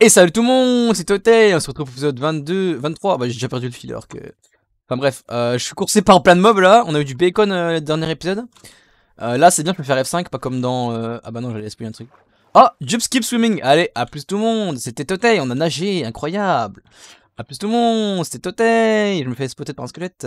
Et salut tout le monde, c'est Totei, on se retrouve pour l'épisode 22, 23, bah j'ai déjà perdu le fil alors que... Enfin bref, euh, je suis coursé par plein de mobs là, on a eu du bacon euh, le dernier épisode. Euh, là c'est bien, je peux faire F5, pas comme dans... Euh, ah bah non, j'allais espérer un truc. Oh, Jump Skip Swimming, allez, à plus tout le monde, c'était Totei, on a nagé, incroyable. À plus tout le monde, c'était Totei je me fais spotter par un squelette.